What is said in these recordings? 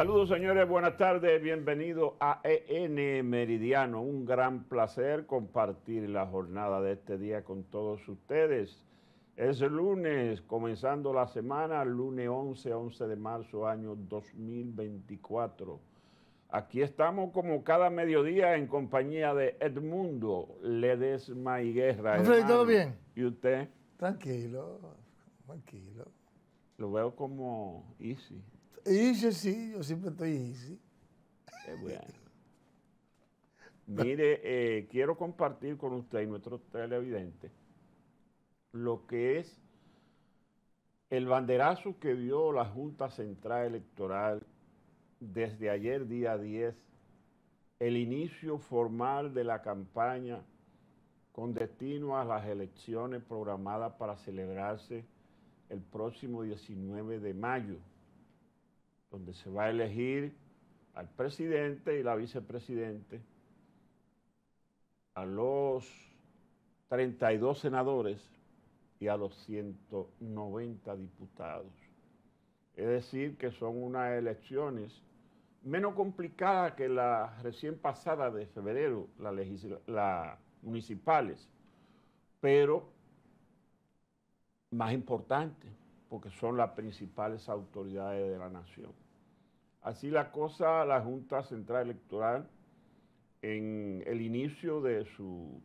Saludos señores, buenas tardes, bienvenidos a EN Meridiano. Un gran placer compartir la jornada de este día con todos ustedes. Es lunes, comenzando la semana, lunes 11, 11 de marzo, año 2024. Aquí estamos como cada mediodía en compañía de Edmundo Ledesma y Guerra. ¿Todo bien? ¿Y usted? Tranquilo, tranquilo. Lo veo como easy. Y sí, yo siempre estoy easy. Mire, eh, quiero compartir con usted y nuestro televidente lo que es el banderazo que dio la Junta Central Electoral desde ayer día 10, el inicio formal de la campaña con destino a las elecciones programadas para celebrarse el próximo 19 de mayo donde se va a elegir al presidente y la vicepresidente, a los 32 senadores y a los 190 diputados. Es decir, que son unas elecciones menos complicadas que la recién pasada de febrero, las municipales, pero más importantes porque son las principales autoridades de la nación. Así la cosa, la Junta Central Electoral, en el inicio de su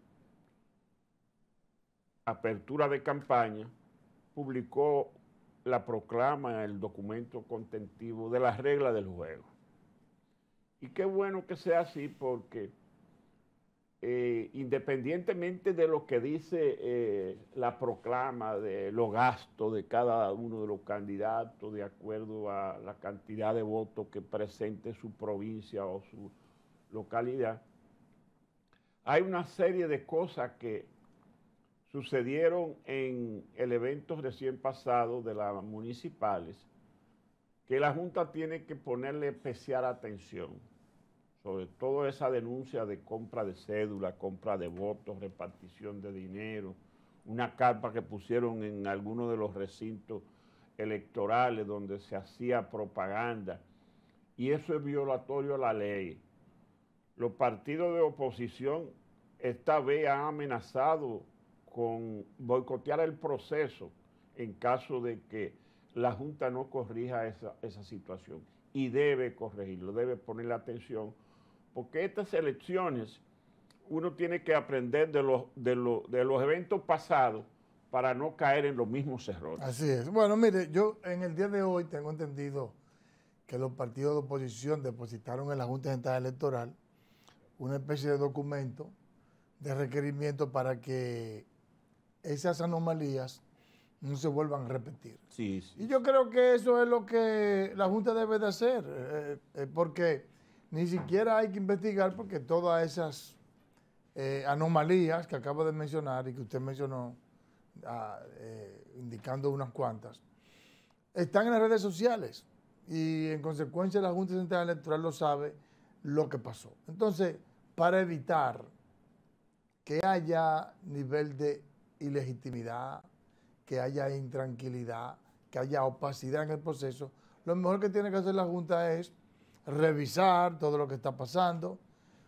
apertura de campaña, publicó la proclama, el documento contentivo de las reglas del juego. Y qué bueno que sea así porque eh, independientemente de lo que dice eh, la proclama de los gastos de cada uno de los candidatos de acuerdo a la cantidad de votos que presente su provincia o su localidad, hay una serie de cosas que sucedieron en el evento recién pasado de las municipales que la Junta tiene que ponerle especial atención sobre todo esa denuncia de compra de cédula, compra de votos, repartición de dinero, una carpa que pusieron en algunos de los recintos electorales donde se hacía propaganda. Y eso es violatorio a la ley. Los partidos de oposición esta vez han amenazado con boicotear el proceso en caso de que la Junta no corrija esa, esa situación. Y debe corregirlo, debe poner la atención porque estas elecciones uno tiene que aprender de los, de eventos pasados para no caer en los mismos errores. Así es. Bueno, mire, yo en el día de hoy tengo entendido que los partidos de oposición depositaron en la Junta Central Electoral una especie de documento de requerimiento para que esas anomalías no se vuelvan a repetir. Sí, Y yo creo que eso es lo que la Junta debe de hacer, eh, eh, porque ni siquiera hay que investigar porque todas esas eh, anomalías que acabo de mencionar y que usted mencionó, ah, eh, indicando unas cuantas, están en las redes sociales y en consecuencia la Junta Central Electoral lo sabe lo que pasó. Entonces, para evitar que haya nivel de ilegitimidad, que haya intranquilidad, que haya opacidad en el proceso, lo mejor que tiene que hacer la Junta es revisar todo lo que está pasando,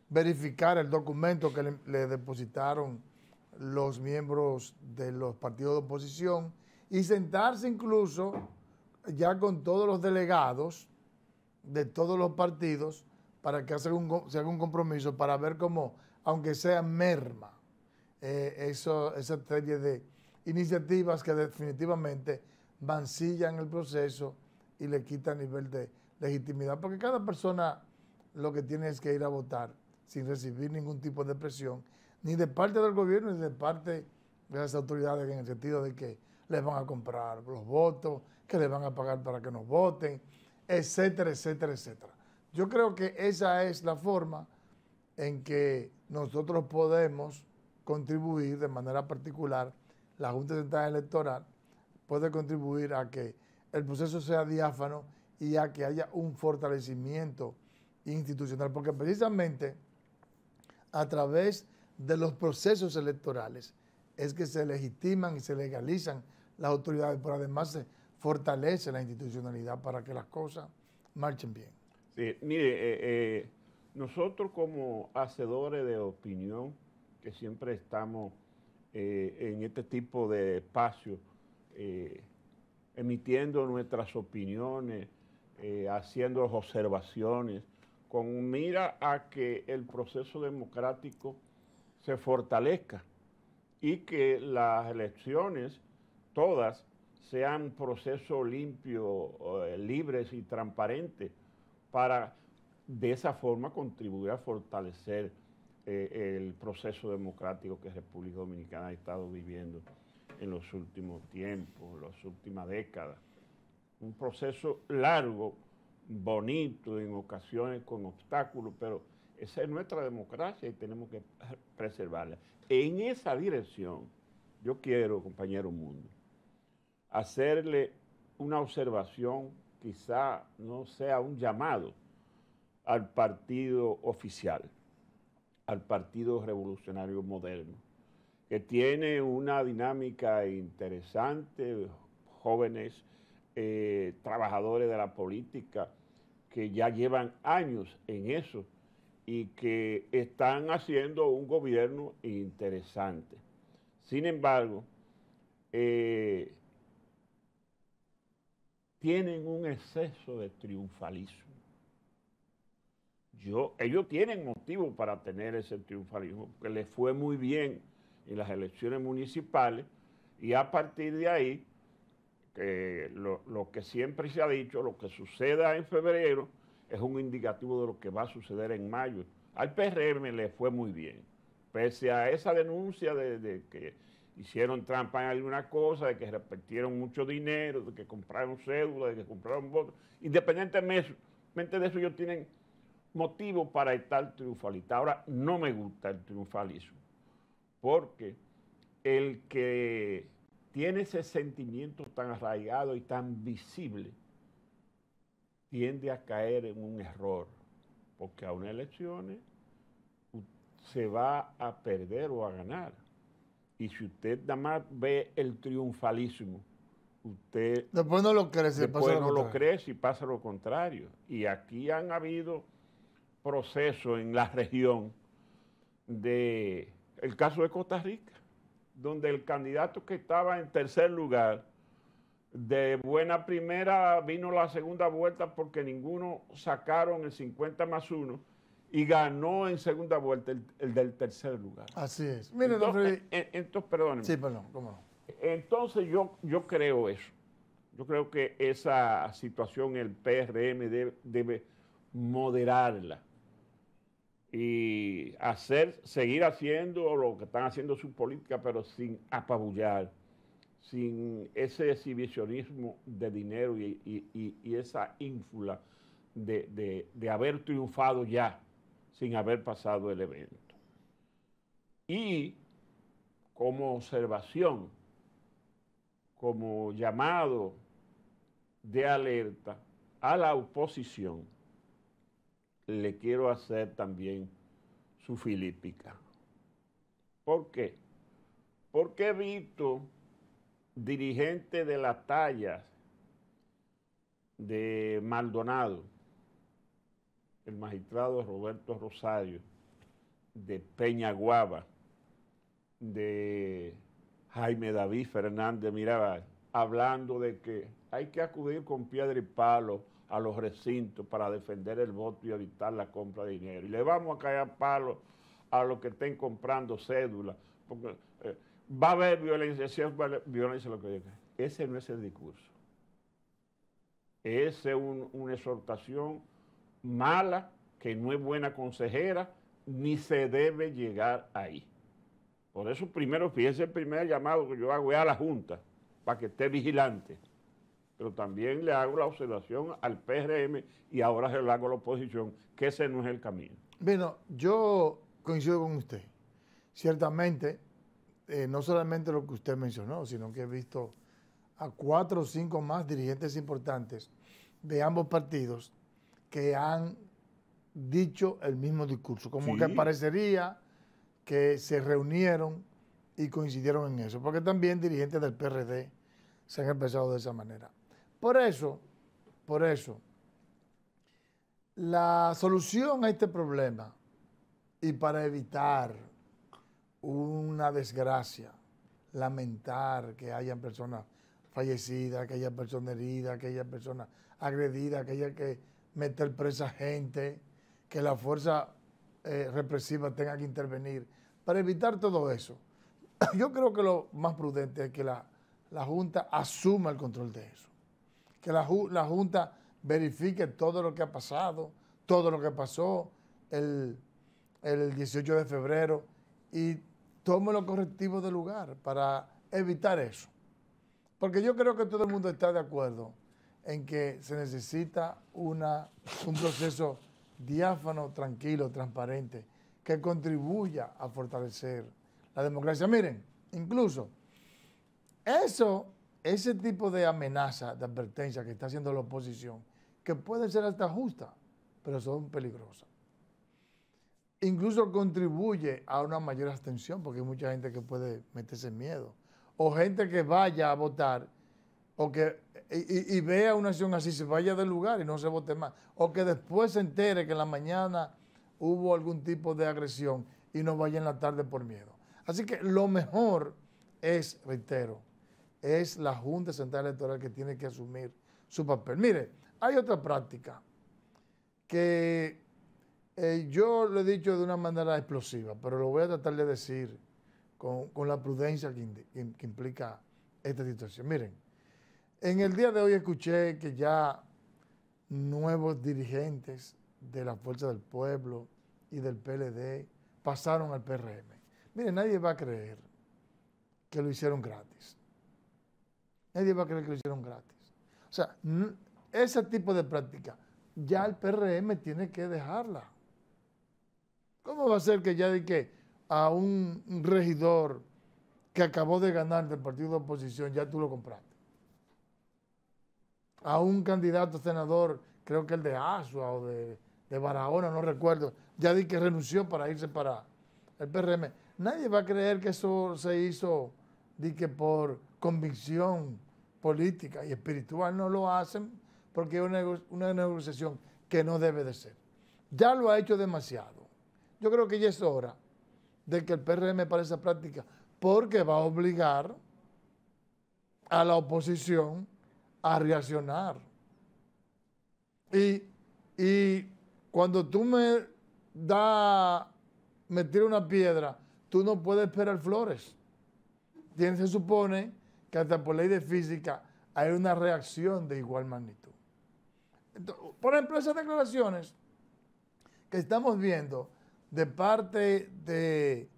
verificar el documento que le, depositaron los miembros de los partidos de oposición y sentarse incluso ya con todos los delegados de todos los partidos para que se haga un, compromiso para ver cómo, aunque sea merma, eh, eso, esa serie de iniciativas que definitivamente mancillan el proceso y le quitan nivel de legitimidad, porque cada persona lo que tiene es que ir a votar sin recibir ningún tipo de presión, ni de parte del gobierno, ni de parte de las autoridades, en el sentido de que les van a comprar los votos, que les van a pagar para que nos voten, etcétera, etcétera, etcétera. Yo creo que esa es la forma en que nosotros podemos contribuir de manera particular, la Junta Central Electoral puede contribuir a que el proceso sea diáfano y a que haya un fortalecimiento institucional, porque precisamente a través de los procesos electorales es que se legitiman y se legalizan las autoridades, pero además se fortalece la institucionalidad para que las cosas marchen bien. mire, eh, eh, nosotros como hacedores de opinión, que siempre estamos eh, en este tipo de espacios, emitiendo nuestras opiniones, eh, haciendo observaciones, con mira a que el proceso democrático se fortalezca y que las elecciones todas sean proceso limpio, eh, libres y transparentes para de esa forma contribuir a fortalecer eh, el proceso democrático que República Dominicana ha estado viviendo en los últimos tiempos, en las últimas décadas un proceso largo, bonito, en ocasiones con obstáculos, pero esa es nuestra democracia y tenemos que preservarla. En esa dirección, yo quiero, compañero Mundo, hacerle una observación, quizá no sea un llamado al partido oficial, al Partido Revolucionario Moderno, que tiene una dinámica interesante, jóvenes eh, trabajadores de la política que ya llevan años en eso y que están haciendo un gobierno interesante. Sin embargo, eh, tienen un exceso de triunfalismo. Yo, ellos tienen motivo para tener ese triunfalismo, porque les fue muy bien en las elecciones municipales y a partir de ahí eh, lo, que siempre se ha dicho, lo que suceda en febrero es un indicativo de lo que va a suceder en mayo. Al PRM le fue muy bien, pese a esa denuncia de, de que hicieron trampa en alguna cosa, de que repartieron mucho dinero, de que compraron cédulas, de que compraron votos. Independientemente de eso, ellos tienen motivo para estar triunfalistas. Ahora, no me gusta el triunfalismo, porque el que tiene ese sentimiento tan arraigado y tan visible, tiende a caer en un error, porque a unas elecciones se va a perder o a ganar. Y si usted nada más ve el triunfalismo, usted... Después no lo crece. Después pasa no lo, crece y pasa lo contrario. Y aquí han habido procesos en la región de... El caso de Costa Rica donde el candidato que estaba en tercer lugar, de buena primera vino la segunda vuelta porque ninguno sacaron el 50 más 1 y ganó en segunda vuelta el, del tercer lugar. Así es. Mire, entonces, perdónenme. Sí, perdón, cómo no. Entonces yo, yo creo eso. Yo creo que esa situación el PRM debe moderarla y hacer, seguir haciendo lo que están haciendo su política pero sin apabullar, sin ese exhibicionismo de dinero y, esa ínfula de haber triunfado ya sin haber pasado el evento. Y como observación, como llamado de alerta a la oposición, le quiero hacer también su filípica. ¿Por qué? Porque he visto dirigente de las tallas de Maldonado, el magistrado Roberto Rosario, de Peña Peñaguaba, de Jaime David Fernández Mirabal, hablando de que hay que acudir con piedra y palo a los recintos para defender el voto y evitar la compra de dinero. Y le vamos a caer a palo a los que estén comprando cédulas, porque eh, va a haber violencia, si violencia lo que Ese no es el discurso. Esa es una exhortación mala, que no es buena consejera, ni se debe llegar ahí. Por eso primero, fíjense el primer llamado que yo hago es a la Junta, para que esté vigilante pero también le hago la observación al PRM y ahora se la hago a la oposición, que ese no es el camino. Bueno, yo coincido con usted. Ciertamente, eh, no solamente lo que usted mencionó, sino que he visto a cuatro o cinco más dirigentes importantes de ambos partidos que han dicho el mismo discurso, como que parecería que se reunieron y coincidieron en eso, porque también dirigentes del PRD se han expresado de esa manera. Por eso, por eso, la solución a este problema y para evitar una desgracia, lamentar que hayan personas fallecidas, que haya personas heridas, que haya personas agredidas, que haya que meter presa gente, que la fuerza eh, represiva tenga que intervenir. Para evitar todo eso, yo creo que lo más prudente es que la Junta asuma el control de eso que la, Junta verifique todo lo que ha pasado, todo lo que pasó el, 18 de febrero y tome los correctivos de lugar para evitar eso. Porque yo creo que todo el mundo está de acuerdo en que se necesita una, un proceso diáfano, tranquilo, transparente, que contribuya a fortalecer la democracia. Miren, incluso eso ese tipo de amenaza, de advertencia que está haciendo la oposición, que puede ser hasta justa, pero son peligrosas. Incluso contribuye a una mayor abstención, porque hay mucha gente que puede meterse en miedo. O gente que vaya a votar o que, y vea una acción así, se vaya del lugar y no se vote más. O que después se entere que en la mañana hubo algún tipo de agresión y no vaya en la tarde por miedo. Así que lo mejor es, reitero, es la Junta Central Electoral que tiene que asumir su papel. Mire, hay otra práctica que eh, yo lo he dicho de una manera explosiva, pero lo voy a tratar de decir con, la prudencia que, que, implica esta situación. Miren, en el día de hoy escuché que ya nuevos dirigentes de la Fuerza del Pueblo y del PLD pasaron al PRM. Mire, nadie va a creer que lo hicieron gratis. Nadie va a creer que lo hicieron gratis. O sea, ese tipo de práctica, ya el PRM tiene que dejarla. ¿Cómo va a ser que ya de que a un regidor que acabó de ganar del partido de oposición, ya tú lo compraste? A un candidato senador, creo que el de Asua o de, Barahona, no recuerdo, ya di que renunció para irse para el PRM. Nadie va a creer que eso se hizo di que por convicción política y espiritual no lo hacen porque es una, negociación que no debe de ser. Ya lo ha hecho demasiado. Yo creo que ya es hora de que el PRM para esa práctica, porque va a obligar a la oposición a reaccionar. Y, cuando tú me da, me una piedra, tú no puedes esperar flores. se supone, que hasta por ley de física hay una reacción de igual magnitud. por ejemplo, esas declaraciones que estamos viendo de parte de,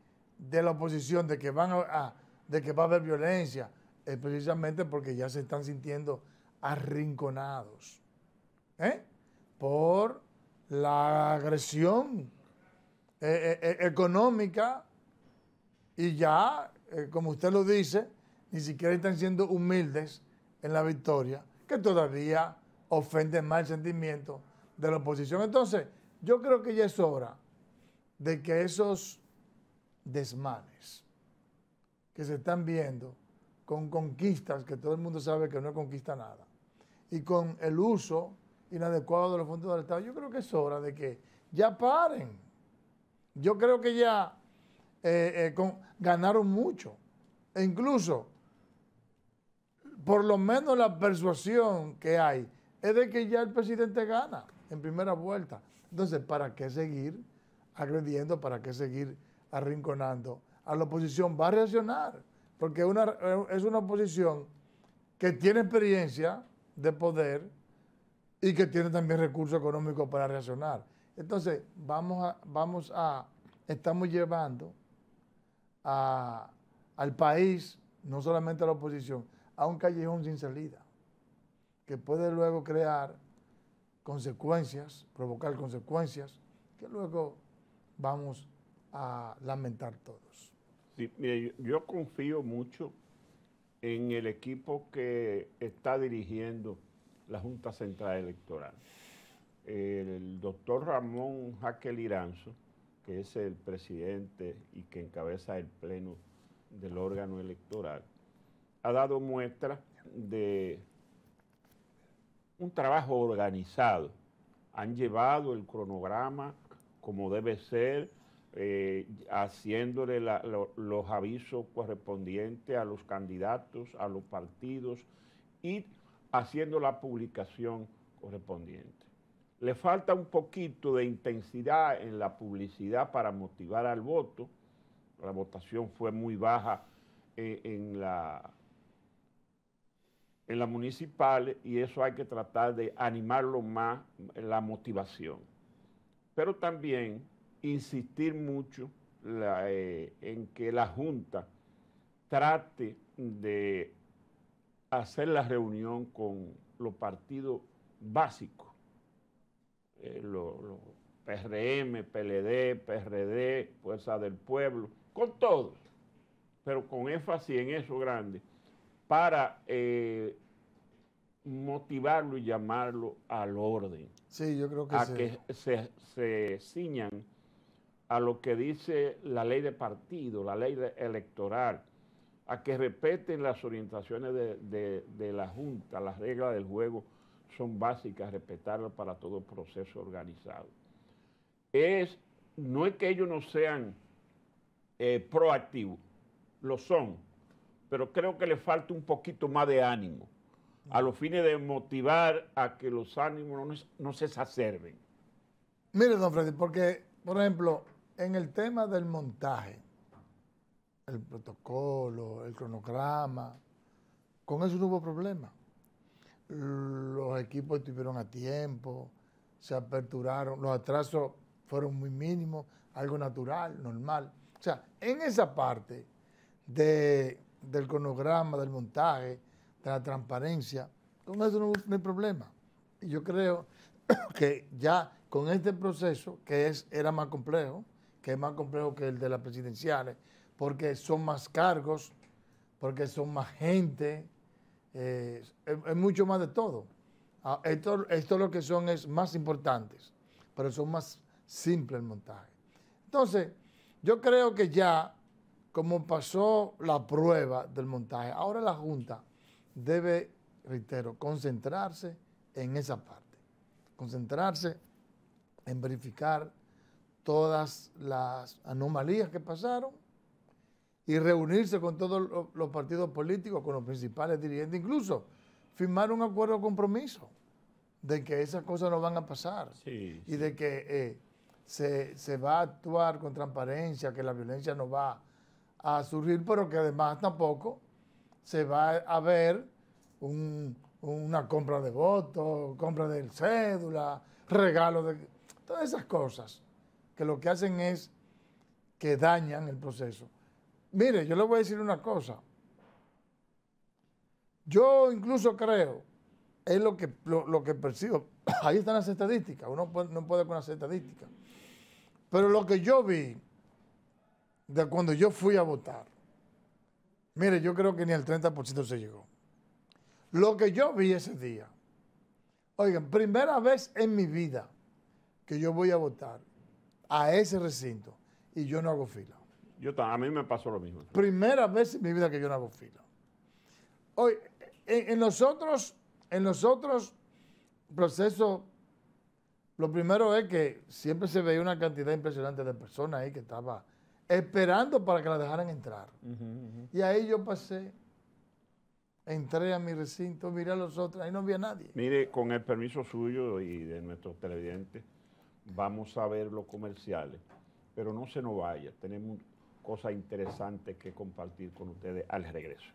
la oposición de que, van de que va a haber violencia, es precisamente porque ya se están sintiendo arrinconados ¿eh? por la agresión eh, eh, económica y ya, como usted lo dice, ni siquiera están siendo humildes en la victoria, que todavía ofenden más el sentimiento de la oposición. Entonces, yo creo que ya es hora de que esos desmanes que se están viendo con conquistas, que todo el mundo sabe que no conquista nada, y con el uso inadecuado de los fondos del Estado, yo creo que es hora de que ya paren. Yo creo que ya eh, eh, ganaron mucho. E incluso por lo menos la persuasión que hay es de que ya el presidente gana en primera vuelta. Entonces, ¿para qué seguir agrediendo? ¿Para qué seguir arrinconando? A la oposición va a reaccionar, porque una, es una oposición que tiene experiencia de poder y que tiene también recursos económicos para reaccionar. Entonces, vamos a, vamos a estamos llevando al país, no solamente a la oposición, a un callejón sin salida, que puede luego crear consecuencias, provocar consecuencias, que luego vamos a lamentar todos. yo, confío mucho en el equipo que está dirigiendo la Junta Central Electoral. El doctor Ramón Jaquel Iranzo, que es el presidente y que encabeza el pleno del órgano electoral, ha dado muestra de un trabajo organizado. Han llevado el cronograma como debe ser, eh, haciéndole los avisos correspondientes a los candidatos, a los partidos y haciendo la publicación correspondiente. Le falta un poquito de intensidad en la publicidad para motivar al voto. La votación fue muy baja eh, en la en las municipales y eso hay que tratar de animarlo más, la motivación. Pero también insistir mucho eh, en que la Junta trate de hacer la reunión con los partidos básicos, eh, los PRM, PLD, PRD, Fuerza del Pueblo, con todos, pero con énfasis en eso grande, para eh, motivarlo y llamarlo al orden. Sí, yo creo que A que se, se ciñan a lo que dice la ley de partido, la ley electoral, a que respeten las orientaciones de, la Junta, las reglas del juego son básicas, respetarlas para todo proceso organizado. Es, no es que ellos no sean eh, proactivos, lo son, pero creo que le falta un poquito más de ánimo, a los fines de motivar a que los ánimos no, se exacerben. Mire, don Freddy, porque, por ejemplo, en el tema del montaje, el protocolo, el cronograma, con eso no hubo problema. Los equipos estuvieron a tiempo, se aperturaron, los atrasos fueron muy mínimos, algo natural, normal. O sea, en esa parte de del cronograma, del montaje, de la transparencia. Con eso no, hay problema. Y yo creo que ya con este proceso, que es, era más complejo, que es más complejo que el de las presidenciales, porque son más cargos, porque son más gente, eh, es, mucho más de todo. Ah, esto, esto lo que son es más importantes, pero son más simples el montaje. Entonces, yo creo que ya como pasó la prueba del montaje, ahora la Junta debe, reitero, concentrarse en esa parte, concentrarse en verificar todas las anomalías que pasaron y reunirse con todos los partidos políticos, con los principales dirigentes, incluso firmar un acuerdo de compromiso de que esas cosas no van a pasar y de que eh, se, se, va a actuar con transparencia, que la violencia no va a surgir, pero que además tampoco se va a ver una compra de votos, compra de cédula, regalo de... Todas esas cosas que lo que hacen es que dañan el proceso. Mire, yo le voy a decir una cosa. Yo incluso creo, es lo que, lo, que percibo, ahí están las estadísticas, uno no puede con las estadísticas, pero lo que yo vi de cuando yo fui a votar, mire, yo creo que ni al 30% se llegó. Lo que yo vi ese día, oigan, primera vez en mi vida que yo voy a votar a ese recinto y yo no hago fila. Yo a mí me pasó lo mismo. Primera vez en mi vida que yo no hago fila. Hoy, en, los otros, en los otros procesos, lo primero es que siempre se veía una cantidad impresionante de personas ahí que estaba esperando para que la dejaran entrar. Y ahí yo pasé, entré a mi recinto, miré a los otros, ahí no había nadie. Mire, con el permiso suyo y de nuestros televidentes, vamos a ver los comerciales, pero no se nos vaya, tenemos cosas interesantes que compartir con ustedes al regreso.